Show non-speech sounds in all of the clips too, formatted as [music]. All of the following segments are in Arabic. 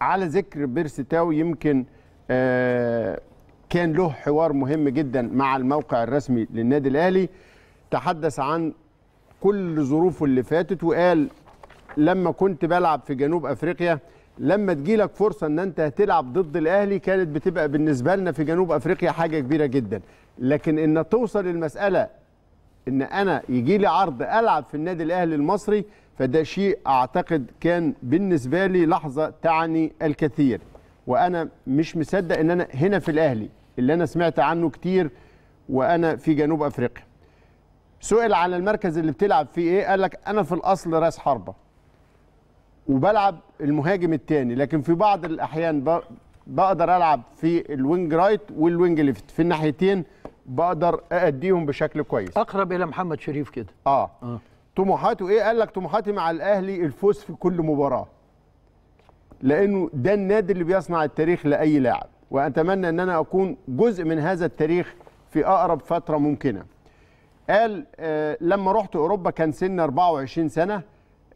على ذكر تاو يمكن آه، كان له حوار مهم جدا مع الموقع الرسمي للنادي الاهلي تحدث عن كل ظروفه اللي فاتت وقال لما كنت بلعب في جنوب افريقيا لما تجيلك فرصه ان انت هتلعب ضد الاهلي كانت بتبقى بالنسبه لنا في جنوب افريقيا حاجه كبيره جدا لكن ان توصل المساله ان انا يجي لي عرض العب في النادي الاهلي المصري فده شيء أعتقد كان بالنسبة لي لحظة تعني الكثير وأنا مش مصدق أن أنا هنا في الأهلي اللي أنا سمعت عنه كتير وأنا في جنوب أفريقيا سئل على المركز اللي بتلعب فيه إيه قال لك أنا في الأصل راس حربة وبلعب المهاجم الثاني لكن في بعض الأحيان بقدر ألعب في الوينج رايت والوينج ليفت في الناحيتين بقدر اديهم بشكل كويس أقرب إلى محمد شريف كده آه, آه. طموحاته ايه قال لك طموحاتي مع الاهلي الفوز في كل مباراه لانه ده النادي اللي بيصنع التاريخ لاي لاعب واتمنى ان انا اكون جزء من هذا التاريخ في اقرب فتره ممكنه قال آه لما رحت اوروبا كان سن 24 سنه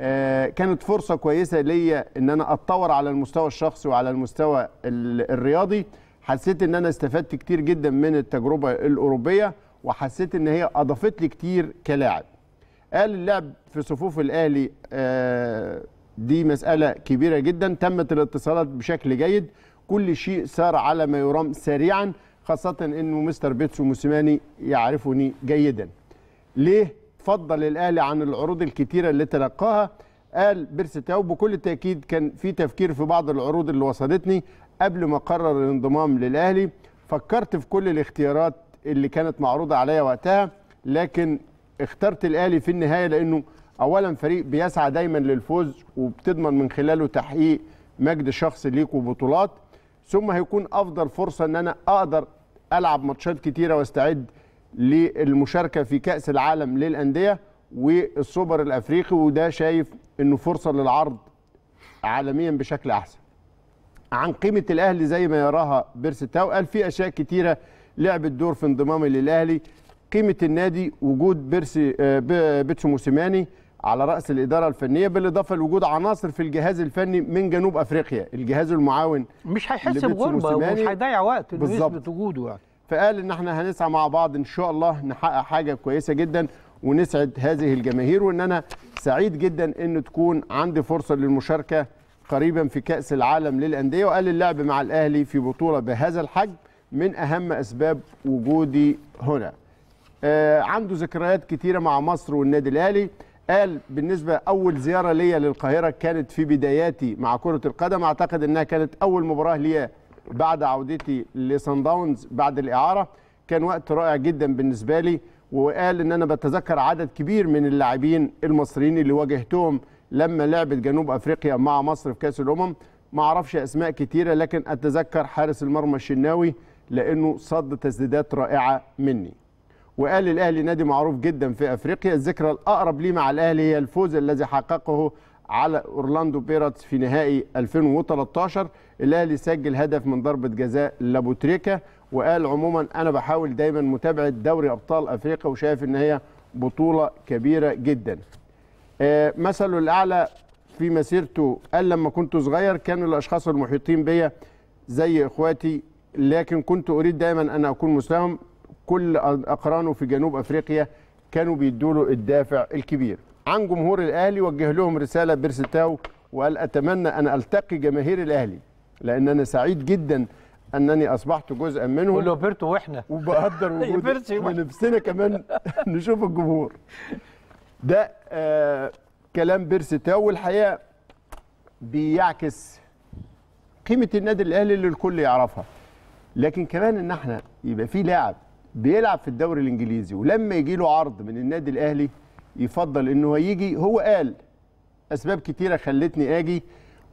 آه كانت فرصه كويسه ليا ان انا اتطور على المستوى الشخصي وعلى المستوى الرياضي حسيت ان انا استفدت كتير جدا من التجربه الاوروبيه وحسيت ان هي اضافت لي كتير كلاعب قال اللعب في صفوف الاهلي آه، دي مساله كبيره جدا تمت الاتصالات بشكل جيد كل شيء سار على ما يرام سريعا خاصه انه مستر بيتسو موسيماني يعرفني جيدا ليه فضل الاهلي عن العروض الكتيره اللي تلقاها قال تاو بكل تاكيد كان في تفكير في بعض العروض اللي وصلتني قبل ما قرر الانضمام للاهلي فكرت في كل الاختيارات اللي كانت معروضه عليا وقتها لكن اخترت الاهلي في النهايه لانه اولا فريق بيسعى دايما للفوز وبتضمن من خلاله تحقيق مجد شخصي ليك وبطولات ثم هيكون افضل فرصه ان انا اقدر العب ماتشات كتيره واستعد للمشاركه في كاس العالم للانديه والسوبر الافريقي وده شايف انه فرصه للعرض عالميا بشكل احسن. عن قيمه الاهلي زي ما يراها بيرس تاو قال في اشياء كتيره لعبت دور في انضمامي للاهلي قيمه النادي وجود بيرسي آه، بيتسو موسيماني على راس الاداره الفنيه بالاضافه لوجود عناصر في الجهاز الفني من جنوب افريقيا الجهاز المعاون مش هيحس بغربه ومش هيضيع وقت انه يثبت وجوده يعني فقال ان احنا هنسعى مع بعض ان شاء الله نحقق حاجه كويسه جدا ونسعد هذه الجماهير وان انا سعيد جدا ان تكون عندي فرصه للمشاركه قريبا في كاس العالم للانديه وقال اللعب مع الاهلي في بطوله بهذا الحجم من اهم اسباب وجودي هنا آه، عنده ذكريات كتيره مع مصر والنادي الاهلي قال بالنسبه اول زياره ليا للقاهره كانت في بداياتي مع كره القدم اعتقد انها كانت اول مباراه ليا بعد عودتي لسان داونز بعد الاعاره كان وقت رائع جدا بالنسبه لي وقال ان انا بتذكر عدد كبير من اللاعبين المصريين اللي واجهتهم لما لعبت جنوب افريقيا مع مصر في كاس الامم ما اعرفش اسماء كتيره لكن اتذكر حارس المرمى الشناوي لانه صد تسديدات رائعه مني وقال الاهلي نادي معروف جدا في افريقيا الذكرى الاقرب ليه مع الاهلي هي الفوز الذي حققه على اورلاندو بيرتس في نهائي 2013 الاهلي سجل هدف من ضربه جزاء لابوتريكا وقال عموما انا بحاول دايما متابعه دوري ابطال افريقيا وشايف ان هي بطوله كبيره جدا آه، مثله الاعلى في مسيرته قال لما كنت صغير كانوا الاشخاص المحيطين بيا زي اخواتي لكن كنت اريد دايما ان اكون مثلهم كل اقرانه في جنوب افريقيا كانوا بيدوا له الدافع الكبير عن جمهور الاهلي وجه لهم رساله بيرستاو وقال اتمنى ان التقي جماهير الاهلي لان انا سعيد جدا انني اصبحت جزءا منهم ولوبرتو واحنا وبقدر [laughs] وجودي ونفسنا كمان [laughs] نشوف الجمهور ده آه كلام بيرستاو والحقيقه بيعكس قيمه النادي الاهلي اللي الكل يعرفها لكن كمان ان احنا يبقى في لاعب بيلعب في الدوري الانجليزي ولما يجي له عرض من النادي الاهلي يفضل انه هيجي هو قال اسباب كتيره خلتني اجي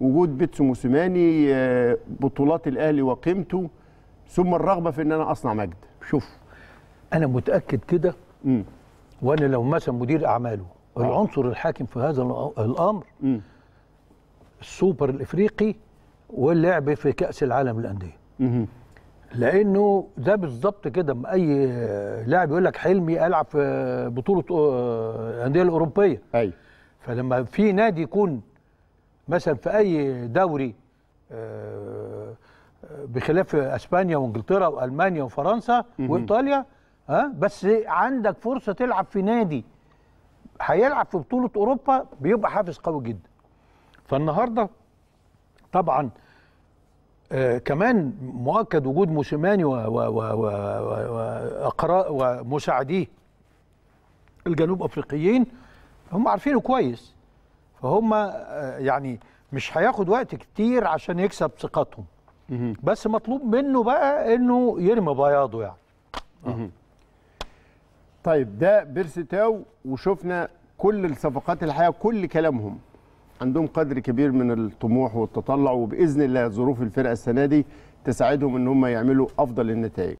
وجود بيتسو موسيماني آه، بطولات الاهلي وقيمته ثم الرغبه في ان انا اصنع مجد شوف انا متاكد كده وانا لو مثلا مدير اعماله العنصر آه. الحاكم في هذا الامر م. السوبر الافريقي واللعب في كاس العالم للانديه لانه ده بالظبط كده اي لاعب يقول لك حلمي العب في بطوله آه، الانديه الاوروبيه ايوه فلما في نادي يكون مثلا في اي دوري آه، بخلاف اسبانيا وانجلترا والمانيا وفرنسا وايطاليا ها آه، بس عندك فرصه تلعب في نادي هيلعب في بطوله اوروبا بيبقى حافز قوي جدا فالنهارده طبعا آه كمان مؤكد وجود موسيماني واقراء ومساعديه الجنوب افريقيين هم عارفينه كويس فهم آه، يعني مش هياخد وقت كتير عشان يكسب ثقتهم بس مطلوب منه بقى انه يرمي بياضه يعني آه. طيب ده بيرسي تاو وشفنا كل الصفقات الحقيقه كل كلامهم عندهم قدر كبير من الطموح والتطلع وباذن الله ظروف الفرقه السنه دي تساعدهم ان هم يعملوا افضل النتائج